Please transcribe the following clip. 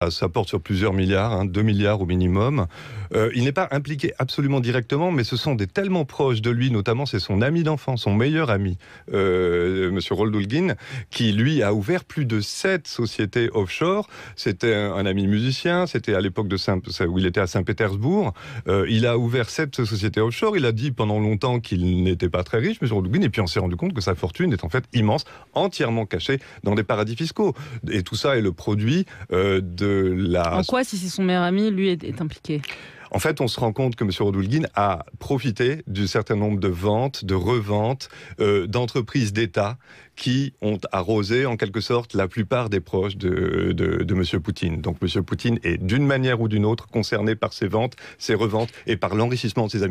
Ah, ça porte sur plusieurs milliards, 2 hein, milliards au minimum. Euh, il n'est pas impliqué absolument directement, mais ce sont des tellement proches de lui, notamment c'est son ami d'enfant, son meilleur ami, euh, M. Roldoulguin, qui lui a ouvert plus de 7 sociétés offshore. C'était un, ami musicien, c'était à l'époque de Saint, où il était à Saint-Pétersbourg. Euh, il a ouvert 7 sociétés offshore. Il a dit pendant longtemps qu'il n'était pas très riche, M. Roldulgin, et puis on s'est rendu compte que sa fortune est en fait immense, entièrement cachée dans des paradis fiscaux. Et tout ça est le produit euh, de en quoi, si c'est son meilleur ami, lui est, impliqué en fait, on se rend compte que M. Rodoulguin a profité d'un certain nombre de ventes, de reventes, euh, d'entreprises d'État qui ont arrosé en quelque sorte la plupart des proches de, de M. Poutine. Donc M. Poutine est d'une manière ou d'une autre concerné par ces ventes, ces reventes et par l'enrichissement de ses amis.